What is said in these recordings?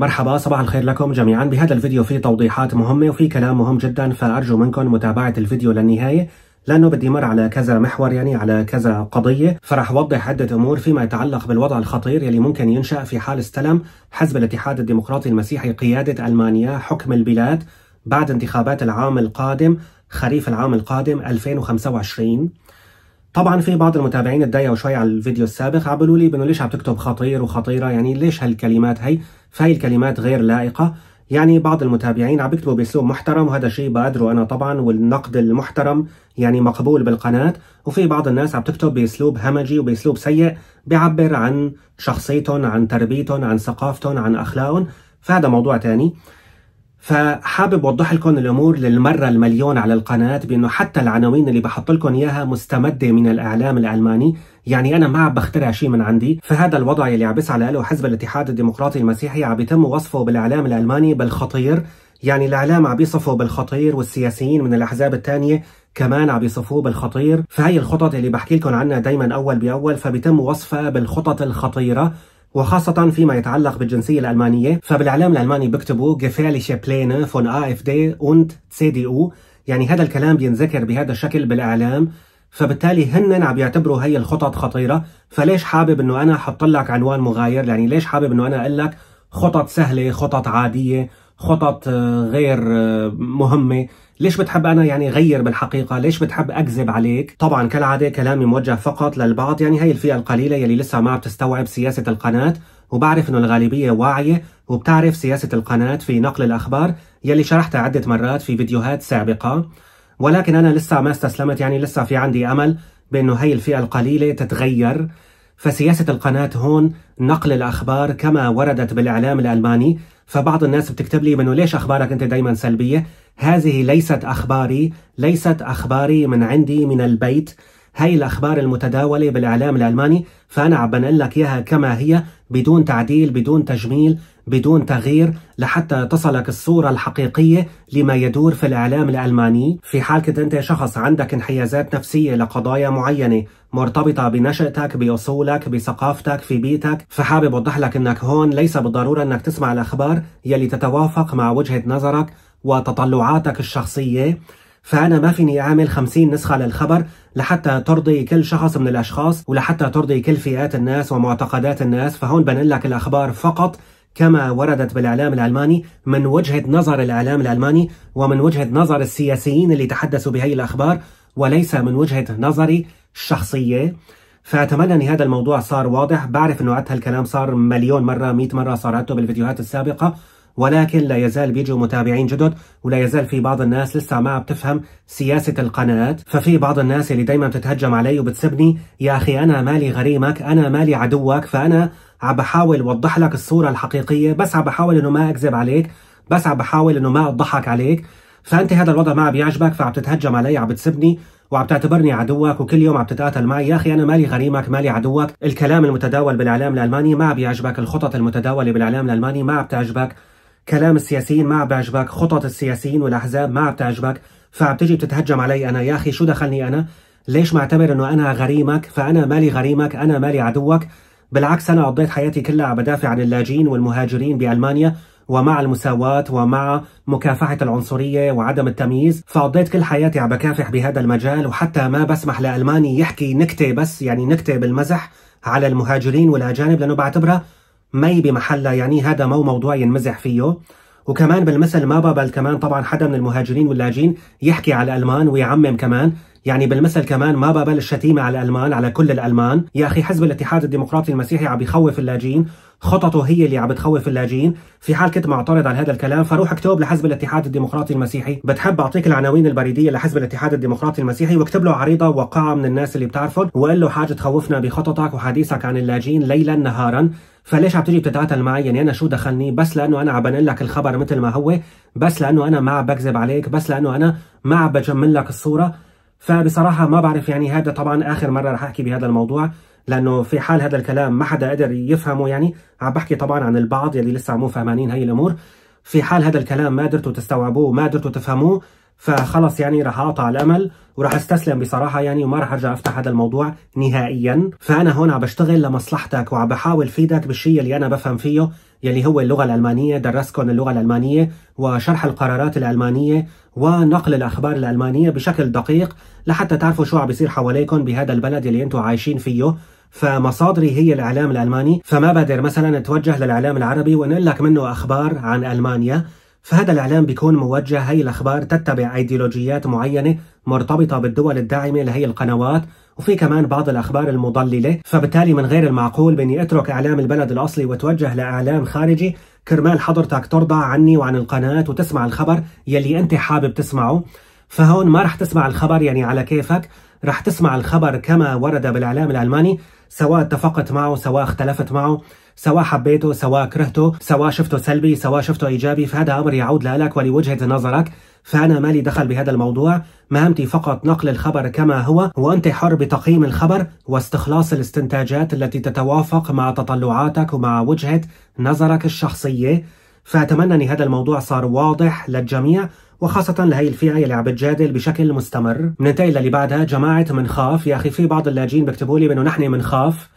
مرحبا صباح الخير لكم جميعا بهذا الفيديو في توضيحات مهمة وفي كلام مهم جدا فأرجو منكم متابعة الفيديو للنهاية لانه بدي مر على كذا محور يعني على كذا قضيه فرح اوضح عده امور فيما يتعلق بالوضع الخطير يلي ممكن ينشا في حال استلم حزب الاتحاد الديمقراطي المسيحي قياده المانيا حكم البلاد بعد انتخابات العام القادم خريف العام القادم 2025 طبعا في بعض المتابعين اتضايقوا شوي على الفيديو السابق عبلوا لي بانه ليش عم تكتب خطير وخطيره يعني ليش هالكلمات هي فهي الكلمات غير لائقه يعني بعض المتابعين عم بيكتبوا باسلوب محترم وهذا شيء بقدره انا طبعا والنقد المحترم يعني مقبول بالقناه وفي بعض الناس عم تكتب باسلوب همجي وباسلوب سيء بيعبر عن شخصيتهم عن تربيتهم عن ثقافتهم عن اخلاقهم فهذا موضوع ثاني فحابب اوضح لكم الامور للمره المليون على القناه بانه حتى العناوين اللي بحط لكم اياها مستمده من الاعلام الالماني يعني انا ما عم بخترع شيء من عندي فهذا الوضع اللي عم بيسعى له حزب الاتحاد الديمقراطي المسيحي عم بيتم وصفه بالاعلام الالماني بالخطير يعني الاعلام عم بيصفه بالخطير والسياسيين من الاحزاب الثانيه كمان عم بيصفوه بالخطير فهي الخطط اللي بحكي لكم عنها دايما اول باول فبيتم وصفها بالخطط الخطيره وخاصة فيما يتعلق بالجنسية الألمانية فبالإعلام الألماني بيكتبوا gefährliche Pläne von AfD und CDU يعني هذا الكلام بينذكر بهذا الشكل بالإعلام فبالتالي هن عم يعتبروا هي الخطط خطيرة فليش حابب أنه أنا أحط لك عنوان مغاير يعني ليش حابب أنه أنا أقول لك خطط سهلة خطط عادية خطط آه، غير آه، مهمه ليش بتحب انا يعني غير بالحقيقه ليش بتحب اكذب عليك طبعا كالعاده كلامي موجه فقط للبعض يعني هي الفئه القليله يلي لسه ما بتستوعب سياسه القناه وبعرف انه الغالبيه واعيه وبتعرف سياسه القناه في نقل الاخبار يلي شرحتها عده مرات في فيديوهات سابقه ولكن انا لسه ما استسلمت يعني لسه في عندي امل بانه هي الفئه القليله تتغير فسياسة القناة هون نقل الأخبار كما وردت بالإعلام الألماني فبعض الناس بتكتب لي منه ليش أخبارك أنت دايما سلبية هذه ليست أخباري ليست أخباري من عندي من البيت هاي الأخبار المتداولة بالإعلام الألماني فأنا عم بنقل لك إياها كما هي بدون تعديل بدون تجميل بدون تغيير لحتى تصلك الصورة الحقيقية لما يدور في الإعلام الألماني في حال كنت أنت شخص عندك انحيازات نفسية لقضايا معينة مرتبطة بنشأتك بأصولك بثقافتك في بيتك فحابب أوضح لك أنك هون ليس بالضرورة أنك تسمع الأخبار يلي تتوافق مع وجهة نظرك وتطلعاتك الشخصية فأنا ما فيني أعمل 50 نسخة للخبر لحتى ترضي كل شخص من الأشخاص ولحتى ترضي كل فئات الناس ومعتقدات الناس فهون بنقل لك الأخبار فقط كما وردت بالإعلام الألماني من وجهة نظر الإعلام الألماني ومن وجهة نظر السياسيين اللي تحدثوا بهي الأخبار وليس من وجهة نظري الشخصية فأتمنى أن هذا الموضوع صار واضح بعرف أنه عدت هالكلام صار مليون مرة مئة مرة صار عدته بالفيديوهات السابقة ولكن لا يزال بيجوا متابعين جدد ولا يزال في بعض الناس لسه ما بتفهم سياسة القناة ففي بعض الناس اللي دايما بتتهجم علي وبتسبني يا أخي أنا مالي غريمك أنا مالي عدوك فأنا عم بحاول اوضح لك الصوره الحقيقيه بس عم بحاول انه ما اكذب عليك بس عم بحاول انه ما اضحك عليك فانت هذا الوضع ما عم بيعجبك فعم تتهجم علي عم بتسبني وعم تعتبرني عدوك وكل يوم عم تتقاتل معي يا اخي انا مالي غريمك مالي عدوك الكلام المتداول بالاعلام الالماني ما عم بيعجبك الخطط المتداوله بالاعلام الالماني ما عم بتعجبك كلام السياسيين ما عم بيعجبك خطط السياسيين والاحزاب ما عم بتعجبك فعم تجي بتتهجم علي انا يا اخي شو دخلني انا ليش معتبر انه انا غريمك فانا مالي غريمك انا مالي عدوك بالعكس أنا قضيت حياتي كلها عم بدافع عن اللاجئين والمهاجرين بألمانيا ومع المساواة ومع مكافحة العنصرية وعدم التمييز فقضيت كل حياتي عم بكافح بهذا المجال وحتى ما بسمح لألماني يحكي نكتة بس يعني نكتة بالمزح على المهاجرين والأجانب لأنه بعتبرها مي بمحلها يعني هذا مو موضوع ينمزح فيه وكمان بالمثل ما بقبل كمان طبعا حدا من المهاجرين واللاجئين يحكي على الألمان ويعمم كمان يعني بالمثل كمان ما بابل الشتيمة على الألمان على كل الألمان يا أخي حزب الاتحاد الديمقراطي المسيحي عم بيخوف اللاجئين خططه هي اللي عم بتخوف اللاجئين في حال كنت معترض على هذا الكلام فروح اكتب لحزب الاتحاد الديمقراطي المسيحي بتحب اعطيك العناوين البريديه لحزب الاتحاد الديمقراطي المسيحي واكتب له عريضه وقاعه من الناس اللي بتعرفهم وقال له حاجه تخوفنا بخططك وحديثك عن اللاجئين ليلا نهارا فليش عم تجي بتتقاتل معي يعني انا شو دخلني بس لانه انا عم بنقل لك الخبر مثل ما هو بس لانه انا ما عم بكذب عليك بس لانه انا ما عم بجمل لك الصوره فبصراحة ما بعرف يعني هذا طبعا آخر مرة رح أحكي بهذا الموضوع لأنه في حال هذا الكلام ما حدا قدر يفهمه يعني عم بحكي طبعا عن البعض يلي لسه مو فهمانين هاي الأمور في حال هذا الكلام ما قدرتوا تستوعبوه وما قدرتوا تفهموه فخلص يعني راح اقطع الامل وراح استسلم بصراحه يعني وما راح ارجع افتح هذا الموضوع نهائيا فانا هون عم بشتغل لمصلحتك وعم بحاول فيدك بالشيء اللي انا بفهم فيه يلي هو اللغه الالمانيه درسكم اللغه الالمانيه وشرح القرارات الالمانيه ونقل الاخبار الالمانيه بشكل دقيق لحتى تعرفوا شو عم بيصير حواليكم بهذا البلد اللي انتم عايشين فيه فمصادري هي الاعلام الالماني فما بقدر مثلا اتوجه للاعلام العربي وانقل لك منه اخبار عن المانيا فهذا الإعلام بيكون موجه هي الأخبار تتبع أيديولوجيات معينة مرتبطة بالدول الداعمة لهي القنوات وفي كمان بعض الأخبار المضللة فبالتالي من غير المعقول بأني أترك إعلام البلد الأصلي وتوجه لإعلام خارجي كرمال حضرتك ترضى عني وعن القناة وتسمع الخبر يلي أنت حابب تسمعه فهون ما رح تسمع الخبر يعني على كيفك رح تسمع الخبر كما ورد بالإعلام الألماني سواء اتفقت معه سواء اختلفت معه سواء حبيته سواء كرهته سواء شفته سلبي سواء شفته ايجابي فهذا امر يعود لك ولوجهه نظرك فأنا مالي دخل بهذا الموضوع مهمتي فقط نقل الخبر كما هو وأنت حر بتقييم الخبر واستخلاص الاستنتاجات التي تتوافق مع تطلعاتك ومع وجهة نظرك الشخصية فأتمنى أن هذا الموضوع صار واضح للجميع وخاصة لهي الفئة اللي عم بتجادل بشكل مستمر بننتقل للي بعدها جماعة منخاف يا أخي في بعض اللاجئين بيكتبوا لي بأنه نحن منخاف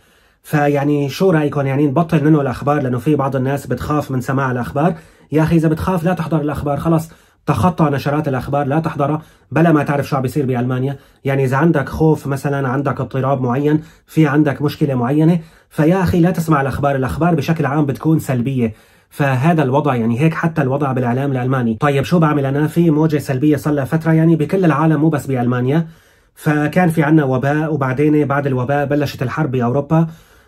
فيعني شو رايكم يعني نبطل ننقل الاخبار لانه في بعض الناس بتخاف من سماع الاخبار يا اخي اذا بتخاف لا تحضر الاخبار خلاص تخطى نشرات الاخبار لا تحضرها بلا ما تعرف شو عم بيصير بالمانيا يعني اذا عندك خوف مثلا عندك اضطراب معين في عندك مشكله معينه فيا اخي لا تسمع الاخبار الاخبار بشكل عام بتكون سلبيه فهذا الوضع يعني هيك حتى الوضع بالاعلام الالماني طيب شو بعمل انا في موجه سلبيه صار لها فتره يعني بكل العالم مو بس بالمانيا فكان في عنا وباء وبعدين بعد الوباء بلشت الحرب باوروبا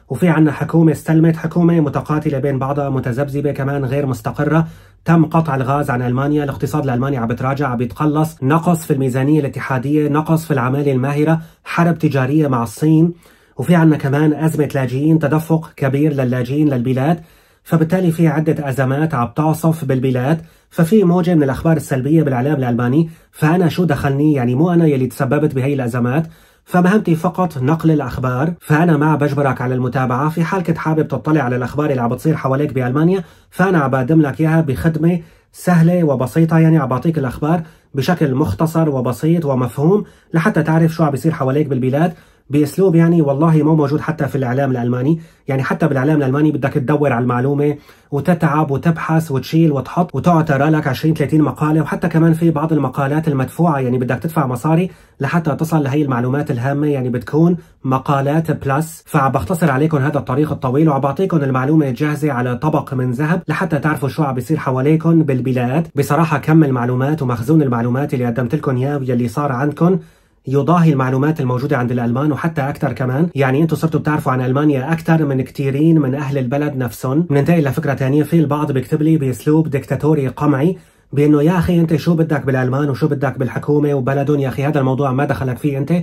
وفي عنا حكومة استلمت حكومة متقاتلة بين بعضها متذبذبة كمان غير مستقرة تم قطع الغاز عن المانيا، الاقتصاد الالماني عم بتراجع عم بيتقلص، نقص في الميزانية الاتحادية، نقص في العمالة الماهرة، حرب تجارية مع الصين، وفي عنا كمان أزمة لاجئين، تدفق كبير للاجئين للبلاد، فبالتالي في عدة أزمات عم تعصف بالبلاد ففي موجة من الأخبار السلبية بالإعلام الألماني فأنا شو دخلني يعني مو أنا يلي تسببت بهي الأزمات فمهمتي فقط نقل الأخبار فأنا ما بجبرك على المتابعة في حال كنت حابب تطلع على الأخبار اللي عم بتصير حواليك بألمانيا فأنا بقدم لك إياها بخدمة سهلة وبسيطة يعني عم بعطيك الأخبار بشكل مختصر وبسيط ومفهوم لحتى تعرف شو عم بيصير حواليك بالبلاد باسلوب يعني والله مو موجود حتى في الاعلام الالماني، يعني حتى بالاعلام الالماني بدك تدور على المعلومه وتتعب وتبحث وتشيل وتحط وتقعد ترى لك 20 30 مقاله وحتى كمان في بعض المقالات المدفوعه يعني بدك تدفع مصاري لحتى تصل لهي المعلومات الهامه يعني بتكون مقالات بلس، فعم بختصر عليكم هذا الطريق الطويل وعم بعطيكم المعلومه جاهزه على طبق من ذهب لحتى تعرفوا شو عم بيصير حواليكم بالبلاد، بصراحه كم المعلومات ومخزون المعلومات اللي قدمت لكم اياه واللي صار عندكم يضاهي المعلومات الموجودة عند الألمان وحتى أكثر كمان يعني أنتم صرتوا بتعرفوا عن ألمانيا أكثر من كثيرين من أهل البلد نفسهم بننتقل لفكرة ثانية في البعض بيكتب لي بأسلوب دكتاتوري قمعي بانه يا اخي انت شو بدك بالالمان وشو بدك بالحكومه وبلدهم يا اخي هذا الموضوع ما دخلك فيه انت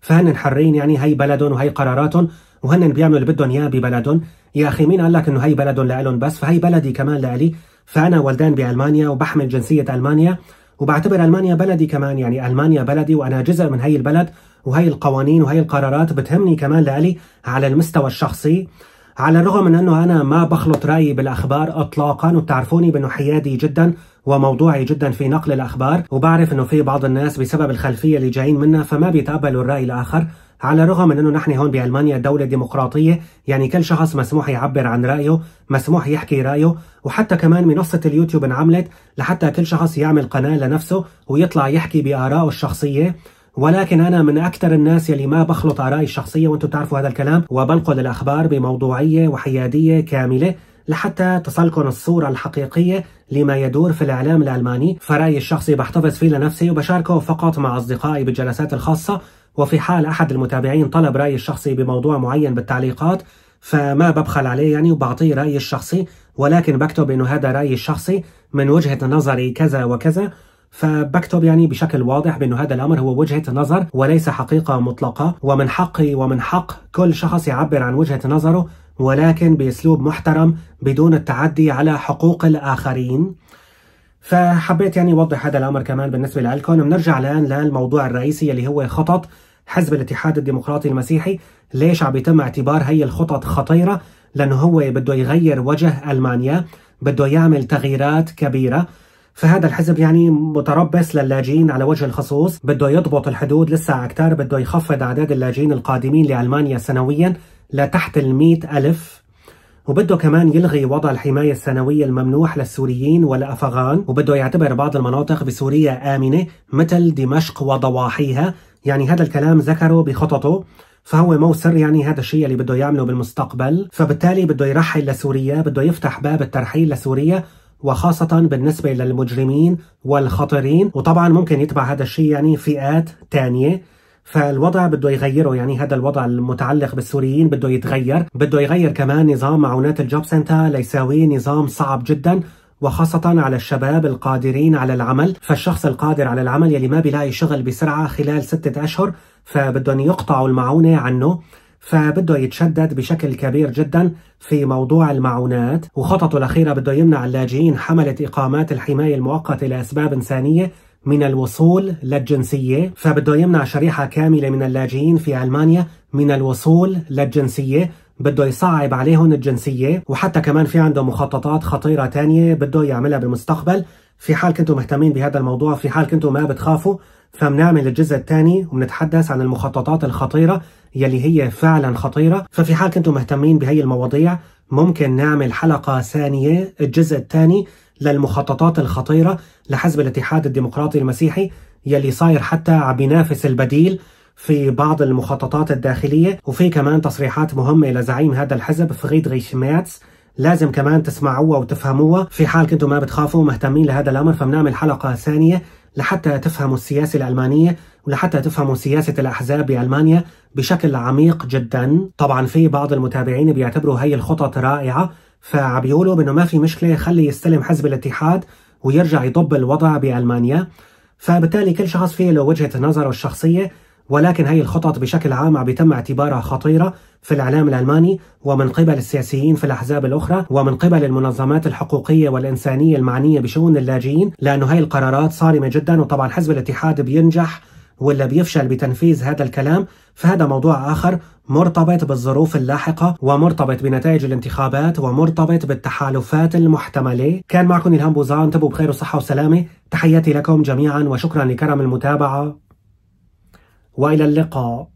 فهن حرين يعني هي بلدهم وهي قراراتهم وهن بيعملوا اللي بدهم اياه ببلدهم يا اخي مين قال لك انه هي بلدهم لالهم بس فهي بلدي كمان لالي فانا ولدان بالمانيا وبحمل جنسيه المانيا وبعتبر المانيا بلدي كمان يعني المانيا بلدي وانا جزء من هي البلد وهي القوانين وهي القرارات بتهمني كمان لالي على المستوى الشخصي على الرغم من أنه أنا ما بخلط رأيي بالأخبار أطلاقا وبتعرفوني بأنه حيادي جدا وموضوعي جدا في نقل الأخبار وبعرف أنه في بعض الناس بسبب الخلفية اللي جايين منها فما بيتقبلوا الرأي الآخر على الرغم من انه نحن هون بالمانيا دولة ديمقراطية، يعني كل شخص مسموح يعبر عن رأيه، مسموح يحكي رأيه، وحتى كمان منصة اليوتيوب انعملت لحتى كل شخص يعمل قناة لنفسه ويطلع يحكي بآرائه الشخصية، ولكن انا من اكثر الناس يلي ما بخلط ارائي الشخصيه وانتم بتعرفوا هذا الكلام وبنقل الاخبار بموضوعيه وحياديه كامله لحتى تصلكم الصورة الحقيقية لما يدور في الإعلام الألماني فرأيي الشخصي بحتفظ فيه لنفسي وبشاركه فقط مع أصدقائي بالجلسات الخاصة وفي حال أحد المتابعين طلب رأيي الشخصي بموضوع معين بالتعليقات فما ببخل عليه يعني وبعطيه رأيي الشخصي ولكن بكتب إنه هذا رأيي الشخصي من وجهة نظري كذا وكذا فبكتب يعني بشكل واضح بأنه هذا الأمر هو وجهة نظر وليس حقيقة مطلقة ومن حقي ومن حق كل شخص يعبر عن وجهة نظره ولكن بأسلوب محترم بدون التعدي على حقوق الآخرين فحبيت يعني أوضح هذا الأمر كمان بالنسبة لكم بنرجع الآن للموضوع الرئيسي اللي هو خطط حزب الاتحاد الديمقراطي المسيحي ليش عم يتم اعتبار هي الخطط خطيرة لأنه هو بده يغير وجه ألمانيا بده يعمل تغييرات كبيرة فهذا الحزب يعني متربص للاجئين على وجه الخصوص بده يضبط الحدود لسه اكثر بده يخفض أعداد اللاجئين القادمين لألمانيا سنويا لتحت المئة ألف وبده كمان يلغي وضع الحماية السنوية الممنوح للسوريين والأفغان وبده يعتبر بعض المناطق بسوريا آمنة مثل دمشق وضواحيها يعني هذا الكلام ذكره بخططه فهو مو سر يعني هذا الشيء اللي بده يعمله بالمستقبل فبالتالي بده يرحل لسوريا بده يفتح باب الترحيل لسوريا وخاصة بالنسبة للمجرمين والخطرين وطبعا ممكن يتبع هذا الشيء يعني فئات تانية فالوضع بده يغيره يعني هذا الوضع المتعلق بالسوريين بده يتغير بده يغير كمان نظام معونات الجوب سنتا ليساوي نظام صعب جدا وخاصة على الشباب القادرين على العمل فالشخص القادر على العمل يلي ما بيلاقي شغل بسرعة خلال ستة أشهر فبدهم يقطعوا المعونة عنه فبده يتشدد بشكل كبير جدا في موضوع المعونات وخططه الأخيرة بده يمنع اللاجئين حملة إقامات الحماية المؤقتة لأسباب إنسانية من الوصول للجنسية فبده يمنع شريحة كاملة من اللاجئين في ألمانيا من الوصول للجنسية بده يصعب عليهم الجنسية وحتى كمان في عنده مخططات خطيرة تانية بده يعملها بالمستقبل في حال كنتم مهتمين بهذا الموضوع في حال كنتم ما بتخافوا فبنعمل الجزء الثاني وبنتحدث عن المخططات الخطيرة يلي هي فعلا خطيرة ففي حال كنتم مهتمين بهي المواضيع ممكن نعمل حلقة ثانية الجزء الثاني للمخططات الخطيرة لحزب الاتحاد الديمقراطي المسيحي يلي صاير حتى عم ينافس البديل في بعض المخططات الداخلية وفي كمان تصريحات مهمة لزعيم هذا الحزب فريدريش ميرتس لازم كمان تسمعوها وتفهموها في حال كنتم ما بتخافوا ومهتمين لهذا الأمر فبنعمل حلقة ثانية لحتى تفهموا السياسة الألمانية ولحتى تفهموا سياسة الأحزاب بألمانيا بشكل عميق جدا طبعا في بعض المتابعين بيعتبروا هي الخطط رائعة فعبيقولوا بأنه ما في مشكله خلي يستلم حزب الاتحاد ويرجع يضب الوضع بالمانيا فبالتالي كل شخص فيه له وجهه نظره الشخصيه ولكن هي الخطط بشكل عام عم بيتم اعتبارها خطيرة في الإعلام الألماني ومن قبل السياسيين في الأحزاب الأخرى ومن قبل المنظمات الحقوقية والإنسانية المعنية بشؤون اللاجئين لأنه هاي القرارات صارمة جدا وطبعا حزب الاتحاد بينجح ولا بيفشل بتنفيذ هذا الكلام فهذا موضوع آخر مرتبط بالظروف اللاحقة ومرتبط بنتائج الانتخابات ومرتبط بالتحالفات المحتملة كان معكم إلهام بوزان تبوا بخير وصحة وسلامة تحياتي لكم جميعا وشكرا لكرم المتابعة وإلى اللقاء